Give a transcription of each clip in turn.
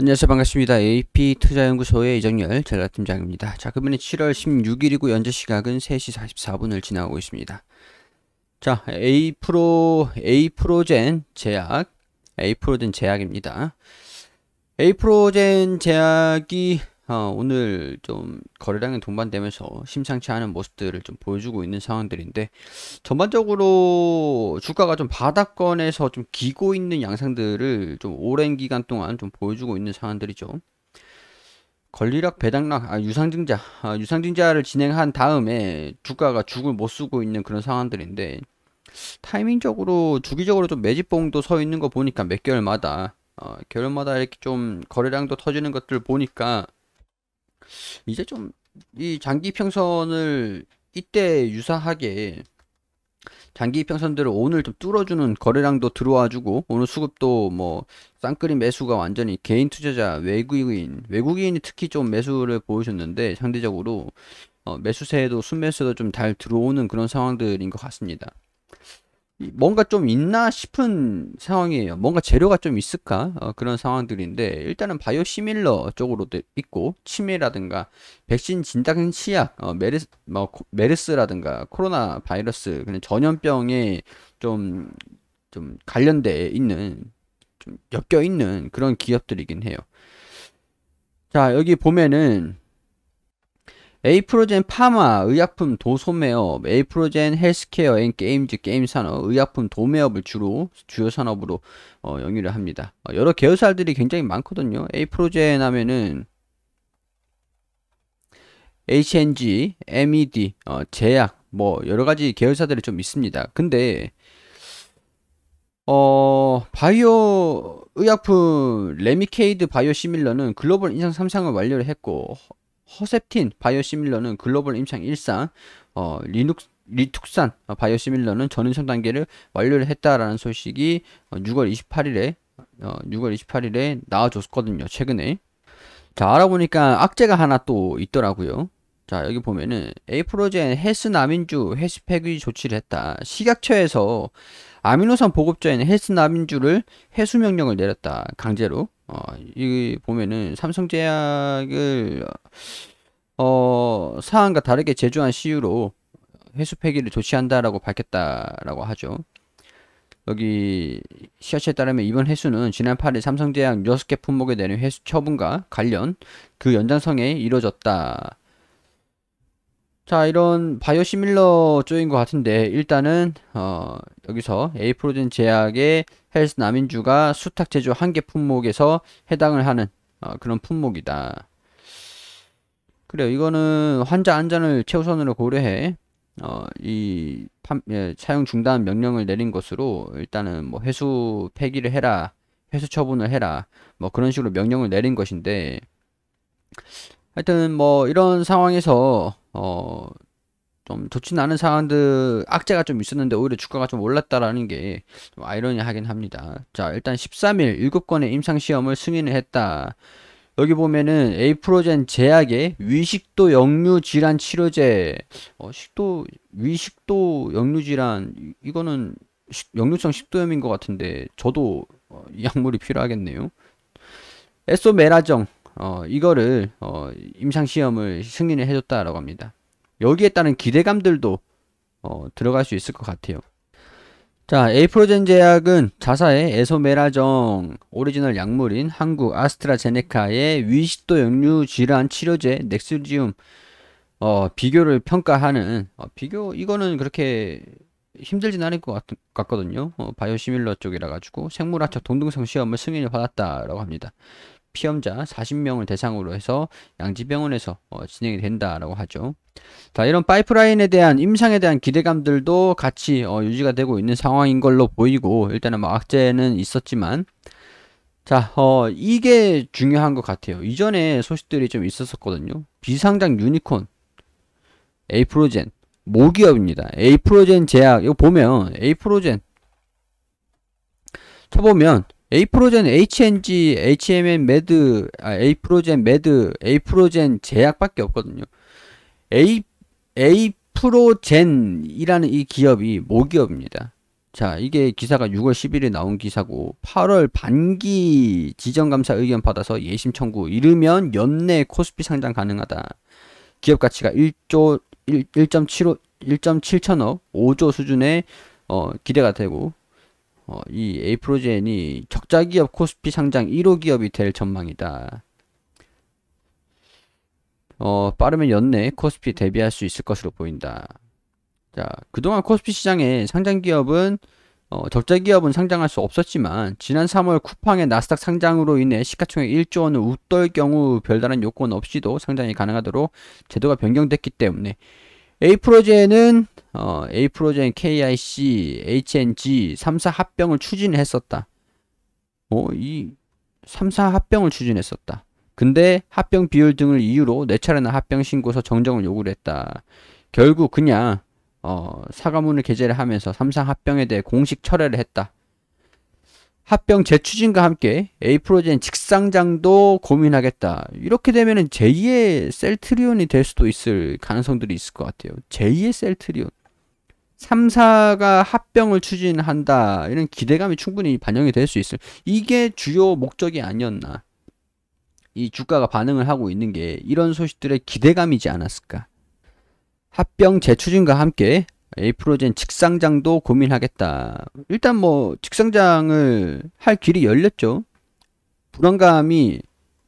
안녕하세요 반갑습니다. AP투자연구소의 이정열 전략팀장입니다. 자금요일 7월 16일이고 현재 시각은 3시 44분을 지나고 있습니다. 자 A프로 A프로젠 제약 A프로젠 제약입니다. A프로젠 제약이 어, 오늘 좀 거래량이 동반되면서 심상치 않은 모습들을 좀 보여주고 있는 상황들인데 전반적으로 주가가 좀 바닥권에서 좀 기고 있는 양상들을 좀 오랜 기간 동안 좀 보여주고 있는 상황들이죠. 권리락 배당락 아, 유상증자 아, 유상증자를 진행한 다음에 주가가 죽을 못 쓰고 있는 그런 상황들인데 타이밍적으로 주기적으로 좀 매집봉도 서 있는 거 보니까 몇 개월마다 어, 개월마다 이렇게 좀 거래량도 터지는 것들 보니까 이제 좀 이 장기 평선을 이때 유사하게 장기 평선들을 오늘 좀 뚫어주는 거래량도 들어와주고 오늘 수급도 뭐 쌍끌이 매수가 완전히 개인 투자자 외국인 외국인이 특히 좀 매수를 보이셨는데 상대적으로 어, 매수세에도 순매수도 좀 잘 들어오는 그런 상황들인 것 같습니다. 뭔가 좀 있나 싶은 상황이에요. 뭔가 재료가 좀 있을까? 어, 그런 상황들인데 일단은 바이오 시밀러 쪽으로도 있고 치매라든가 백신 진단 치약, 어, 메르스, 뭐, 메르스라든가 코로나 바이러스 그냥 전염병에 좀 좀 관련돼 있는 좀 엮여 있는 그런 기업들이긴 해요. 자 여기 보면은 에이프로젠 파마, 의약품 도소매업, 에이프로젠 헬스케어 앤 게임즈 게임 산업, 의약품 도매업을 주로 주요 산업으로 어, 영위를 합니다. 어, 여러 계열사들이 굉장히 많거든요. 에이프로젠 하면은 HNG, MED, 어, 제약 뭐 여러 가지 계열사들이 좀 있습니다. 근데 어, 바이오 의약품 레미케이드 바이오 시밀러는 글로벌 인상 3상을 완료를 했고 허셉틴 바이오시밀러는 글로벌 임상 1상, 어, 리눅스 리툭산 바이오시밀러는 전인성 단계를 완료를 했다라는 소식이 6월 28일에 6월 28일에 나와줬거든요. 최근에. 자, 알아보니까 악재가 하나 또 있더라고요. 자, 여기 보면은 에이프로젠 헤스 나민주 헬스 폐기 조치를 했다. 식약처에서 아미노산 보급자인 헬스 나민주를 해수 명령을 내렸다. 강제로. 어, 이 보면은 삼성제약을 어, 사안과 다르게 제조한 시유로 회수 폐기를 조치한다라고 밝혔다라고 하죠. 여기 시아체에 따르면 이번 회수는 지난 8일 삼성제약 6개 품목에 내린 회수 처분과 관련 그 연장성에 이뤄졌다. 자 이런 바이오시밀러 쪽인 것 같은데 일단은 어, 여기서 에이프로젠 제약의 헬스 남인주가 수탁 제조 한 개 품목에서 해당을 하는 어, 그런 품목이다. 그래요. 이거는 환자 안전을 최우선으로 고려해 어, 이 판, 예, 사용 중단 명령을 내린 것으로 일단은 뭐 회수 폐기를 해라, 회수 처분을 해라, 뭐 그런 식으로 명령을 내린 것인데 하여튼 뭐 이런 상황에서 어, 좀 좋진 않은 상황들 악재가 좀 있었는데 오히려 주가가 좀 올랐다라는 게좀 아이러니하긴 합니다. 자 일단 13일 7건의 임상시험을 승인을 했다. 여기 보면은 에이프로젠 제약의 위식도 역류 질환 치료제 어, 식도 위식도 역류 질환 이거는 식, 역류성 식도염인 것 같은데 저도 어, 이 약물이 필요하겠네요. 에소메라정 어, 이거를 어, 임상 시험을 승인을 해줬다라고 합니다. 여기에 따른 기대감들도 어, 들어갈 수 있을 것 같아요. 자, 에이프로젠 제약은 자사의 에소메라정 오리지널 약물인 한국 아스트라제네카의 위식도 역류 질환 치료제 넥스지움 어, 비교를 평가하는 어, 비교 이거는 그렇게 힘들진 않을 것 같, 거든요 어, 바이오시밀러 쪽이라 가지고 생물학적 동등성 시험을 승인을 받았다라고 합니다. 피험자 40명을 대상으로 해서 양지병원에서 어, 진행이 된다라고 하죠. 자, 이런 파이프라인에 대한 임상에 대한 기대감들도 같이 어, 유지가 되고 있는 상황인 걸로 보이고 일단은 뭐 악재는 있었지만 자, 어, 이게 중요한 것 같아요. 이전에 소식들이 좀 있었었거든요. 비상장 유니콘, 에이프로젠, 모기업입니다. 에이프로젠 제약, 이거 보면 에이프로젠 쳐보면 에이프로젠 HNG, HMN 매드, 아, 에이프로젠 매드, 에이프로젠 제약밖에 없거든요. 에이, 에이프로젠이라는 이 기업이 모기업입니다. 자, 이게 기사가 6월 10일에 나온 기사고 8월 반기 지정감사 의견 받아서 예심 청구 이르면 연내 코스피 상장 가능하다. 기업 가치가 1조 1.75 1.7천억 5조 수준의 어, 기대가 되고 어, 이 에이프로젠이 적자 기업 코스피 상장 1호 기업이 될 전망이다. 어, 빠르면 연내 코스피 대비할 수 있을 것으로 보인다. 자, 그동안 코스피 시장의 상장 기업은 어, 적자 기업은 상장할 수 없었지만 지난 3월 쿠팡의 나스닥 상장으로 인해 시가총액 1조 원을 웃돌 경우 별다른 요건 없이도 상장이 가능하도록 제도가 변경됐기 때문에 에이프로젠은 어, 이프로젠 KIC, HNG 3사 합병을 추진했었다. 어, 이 3사 합병을 추진했었다. 근데 합병 비율 등을 이유로 네 차례나 합병 신고서 정정을 요구를 했다. 결국 그냥 어, 사과문을 게재를 하면서 3사 합병에 대해 공식 철회를 했다. 합병 재추진과 함께 에이프로젠 직상장도 고민하겠다. 이렇게 되면 제2의 셀트리온이 될 수도 있을 가능성들이 있을 것 같아요. 제2의 셀트리온. 3사가 합병을 추진한다. 이런 기대감이 충분히 반영이 될 수 있을. 이게 주요 목적이 아니었나. 이 주가가 반응을 하고 있는 게 이런 소식들의 기대감이지 않았을까. 합병 재추진과 함께 에이프로젠 직상장도 고민하겠다. 일단 뭐 직상장을 할 길이 열렸죠. 불안감이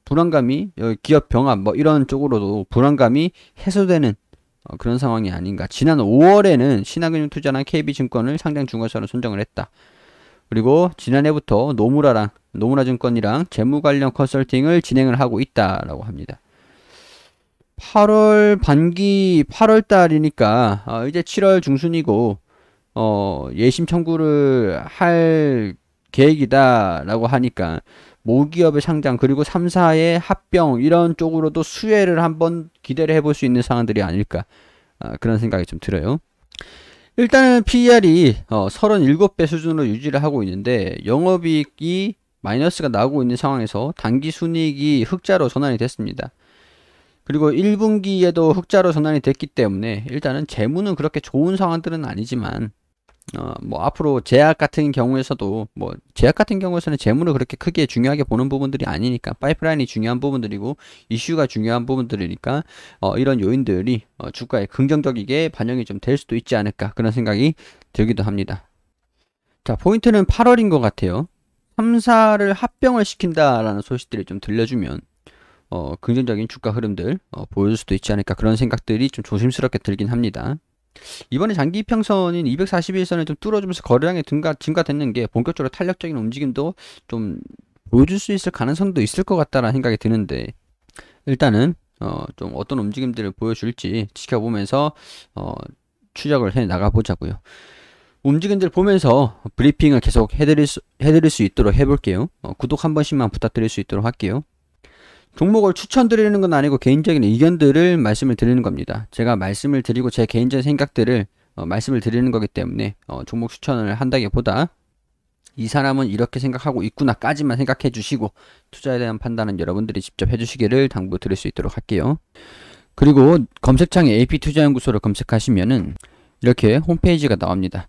불안감이 기업 병합 뭐 이런 쪽으로도 불안감이 해소되는 어, 그런 상황이 아닌가. 지난 5월에는 신한금융투자랑 KB증권을 상장 중과사로 선정을 했다. 그리고 지난해부터 노무라랑 노무라증권이랑 재무 관련 컨설팅을 진행을 하고 있다라고 합니다. 8월 반기 8월 달이니까 어, 이제 7월 중순이고 어, 예심 청구를 할 계획이다라고 하니까 모기업의 상장 그리고 3사의 합병 이런 쪽으로도 수혜를 한번 기대를 해볼 수 있는 상황들이 아닐까 아, 그런 생각이 좀 들어요. 일단은 PER이 어, 37배 수준으로 유지를 하고 있는데 영업이익이 마이너스가 나오고 있는 상황에서 단기 순이익이 흑자로 전환이 됐습니다. 그리고 1분기에도 흑자로 전환이 됐기 때문에 일단은 재무는 그렇게 좋은 상황들은 아니지만 어, 뭐 앞으로 제약 같은 경우에서도 뭐 제약 같은 경우에서는 재물을 그렇게 크게 중요하게 보는 부분들이 아니니까 파이프라인이 중요한 부분들이고 이슈가 중요한 부분들이니까 어, 이런 요인들이 어, 주가에 긍정적이게 반영이 좀 될 수도 있지 않을까 그런 생각이 들기도 합니다. 자 포인트는 8월인 것 같아요. 3사를 합병을 시킨다라는 소식들을 좀 들려주면 어, 긍정적인 주가 흐름들 어, 보여줄 수도 있지 않을까 그런 생각들이 좀 조심스럽게 들긴 합니다. 이번에 장기 평선인 241선을 좀 뚫어주면서 거래량이 증가, 증가됐는 게 본격적으로 탄력적인 움직임도 좀 보여줄 수 있을 가능성도 있을 것 같다라는 생각이 드는데 일단은 어, 좀 어떤 움직임들을 보여줄지 지켜보면서 어, 추적을 해 나가보자고요. 움직임들 보면서 브리핑을 계속 해드릴 수, 해드릴 수 있도록 해볼게요. 어, 구독 한 번씩만 부탁드릴 수 있도록 할게요. 종목을 추천드리는 건 아니고 개인적인 의견들을 말씀을 드리는 겁니다. 제가 말씀을 드리고 제 개인적인 생각들을 어, 말씀을 드리는 거기 때문에 어, 종목 추천을 한다기보다 이 사람은 이렇게 생각하고 있구나까지만 생각해 주시고 투자에 대한 판단은 여러분들이 직접 해주시기를 당부드릴 수 있도록 할게요. 그리고 검색창에 AP투자연구소를 검색하시면은 이렇게 홈페이지가 나옵니다.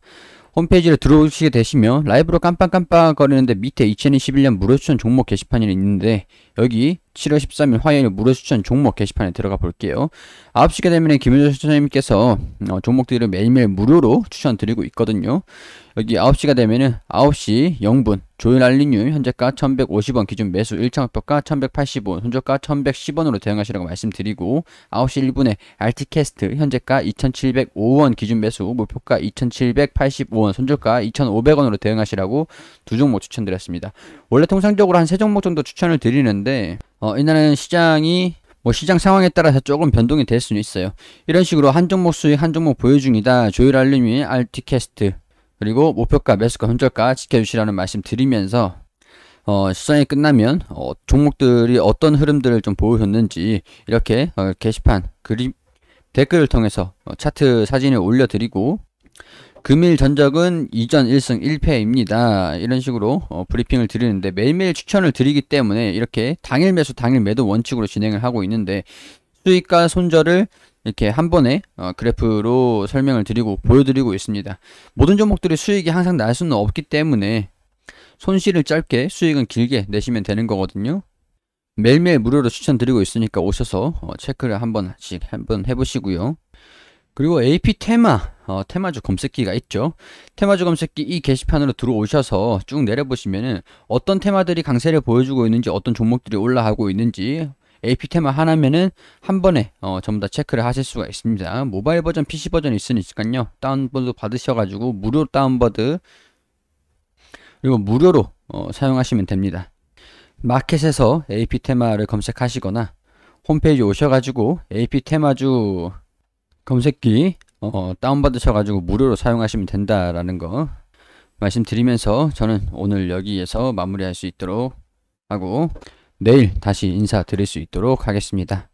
홈페이지를 들어오시게 되시면 라이브로 깜빡깜빡 거리는데 밑에 2021년 무료 추천 종목 게시판이 있는데 여기 7월 13일 화요일 무료 추천 종목 게시판에 들어가 볼게요. 9시가 되면 김효조 선생님께서 어, 종목들을 매일매일 무료로 추천드리고 있거든요. 여기 9시가 되면은 9시 0분 조일 알리뉴 현재가 1150원 기준 매수 1차목표가 1180원 손절가 1110원으로 대응하시라고 말씀드리고 9시 1분에 알티캐스트 현재가 2705원 기준 매수 목표가 2785원 손절가 2500원으로 대응하시라고 두 종목 추천드렸습니다. 원래 통상적으로 한 세 종목 정도 추천을 드리는데 있는데 어, 이날은 시장이 뭐 시장 상황에 따라서 조금 변동이 될 수는 있어요. 이런 식으로 한 종목 수익, 한 종목 보유 중이다. 조율 알림 및 RT캐스트 그리고 목표가, 매수가, 현절가 지켜주시라는 말씀 드리면서 어, 시장이 끝나면 어, 종목들이 어떤 흐름들을 좀 보여줬는지 이렇게 어, 게시판 그림 댓글을 통해서 어, 차트 사진을 올려드리고 금일 전적은 이전 1승 1패입니다. 이런 식으로 어, 브리핑을 드리는데 매일매일 추천을 드리기 때문에 이렇게 당일 매수 당일 매도 원칙으로 진행을 하고 있는데 수익과 손절을 이렇게 한 번에 어, 그래프로 설명을 드리고 보여드리고 있습니다. 모든 종목들이 수익이 항상 날 수는 없기 때문에 손실을 짧게 수익은 길게 내시면 되는 거거든요. 매일매일 무료로 추천드리고 있으니까 오셔서 어, 체크를 한 번씩 한번 해보시고요. 그리고 AP 테마, 어, 테마주 검색기가 있죠. 테마주 검색기 이 게시판으로 들어오셔서 쭉 내려보시면은 어떤 테마들이 강세를 보여주고 있는지 어떤 종목들이 올라가고 있는지 AP 테마 하나면은 한 번에 어, 전부 다 체크를 하실 수가 있습니다. 모바일 버전, PC 버전이 있으니까요. 다운로드 받으셔가지고 무료 다운받드 그리고 무료로 어, 사용하시면 됩니다. 마켓에서 AP 테마를 검색하시거나 홈페이지 오셔가지고 AP 테마주 검색기 어, 다운받으셔가지고 무료로 사용하시면 된다라는 거 말씀드리면서 저는 오늘 여기에서 마무리할 수 있도록 하고 내일 다시 인사드릴 수 있도록 하겠습니다.